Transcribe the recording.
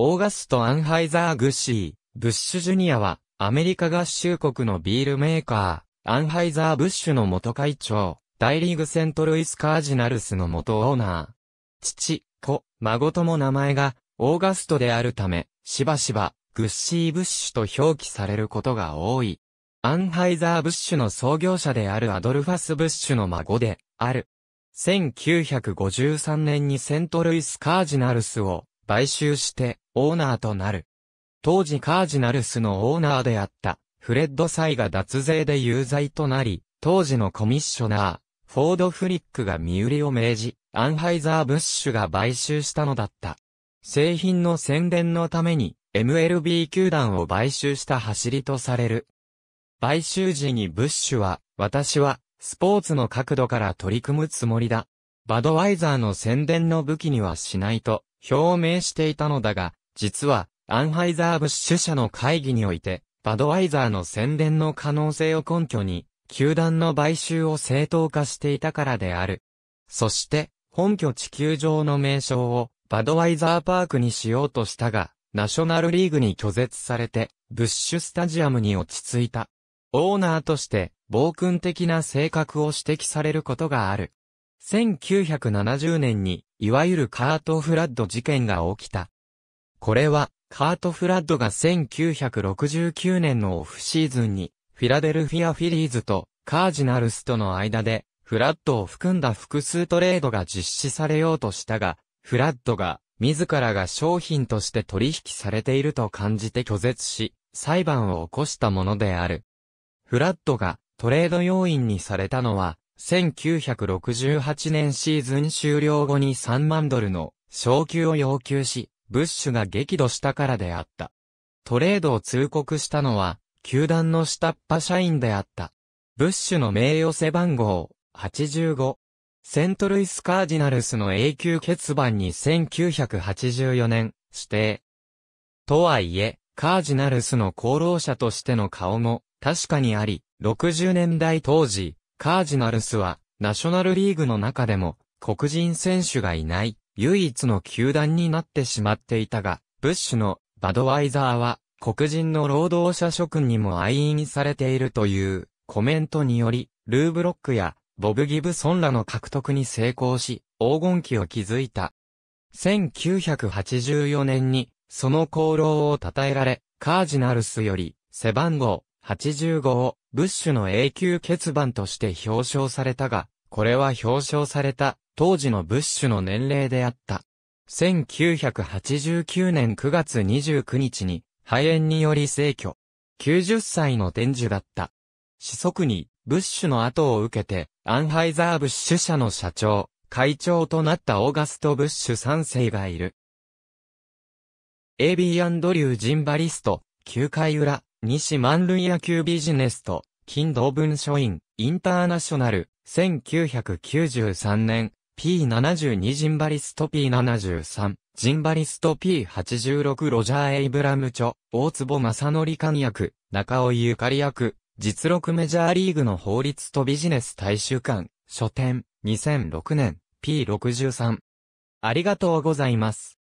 オーガスト・アンハイザー・グッシー、ブッシュ・ジュニアは、アメリカ合衆国のビールメーカー、アンハイザー・ブッシュの元会長、大リーグセントルイス・カージナルスの元オーナー。父、子、孫とも名前が、オーガストであるため、しばしば、グッシー・ブッシュと表記されることが多い。アンハイザー・ブッシュの創業者であるアドルファス・ブッシュの孫で、ある。1953年にセントルイス・カージナルスを買収して、オーナーとなる。当時カージナルスのオーナーであった、フレッド・サイが脱税で有罪となり、当時のコミッショナー、フォード・フリックが身売りを命じ、アンハイザー・ブッシュが買収したのだった。製品の宣伝のために、MLB 球団を買収した走りとされる。買収時にブッシュは、私は、スポーツの角度から取り組むつもりだ。バドワイザーの宣伝の武器にはしないと、表明していたのだが、実は、アンハイザー・ブッシュ社の会議において、バドワイザーの宣伝の可能性を根拠に、球団の買収を正当化していたからである。そして、本拠地球場の名称を、バドワイザーパークにしようとしたが、ナショナルリーグに拒絶されて、ブッシュスタジアムに落ち着いた。オーナーとして、暴君的な性格を指摘されることがある。1970年に、いわゆるカートフラッド事件が起きた。これは、カート・フラッドが1969年のオフシーズンに、フィラデルフィア・フィリーズとカージナルスとの間で、フラッドを含んだ複数トレードが実施されようとしたが、フラッドが、自らが商品として取引されていると感じて拒絶し、裁判を起こしたものである。フラッドがトレード要因にされたのは、1968年シーズン終了後に3万ドルの昇給を要求し、ブッシュが激怒したからであった。トレードを通告したのは、球団の下っ端社員であった。ブッシュの名誉背番号、85。セントルイスカージナルスの永久欠番に1984年、指定。とはいえ、カージナルスの功労者としての顔も確かにあり、60年代当時、カージナルスはナショナルリーグの中でも黒人選手がいない唯一の球団になってしまっていたが、ブッシュのバドワイザーは黒人の労働者諸君にも愛飲されているというコメントにより、ルーブロックやボブ・ギブソンらの獲得に成功し、黄金期を築いた。1984年に、その功労を称えられ、カージナルスより、背番号85を、ブッシュの永久欠番として表彰されたが、これは表彰された当時のブッシュの年齢であった。1989年9月29日に肺炎により逝去。90歳の伝授だった。四祖に、ブッシュの後を受けて、アンハイザー・ブッシュ社の社長、会長となったオーガスト・ブッシュ3世がいる。AB& アンドリュー・ジンバリスト、9回裏、西満塁野球ビジネスと、金道文書院、インターナショナル、1993年、P72 ジンバリスト P73、ジンバリスト P86 ロジャー・エイブラム著、大坪正則官役、中尾ゆかり役、実録メジャーリーグの法律とビジネス大衆館、書店、2006年、P63。ありがとうございます。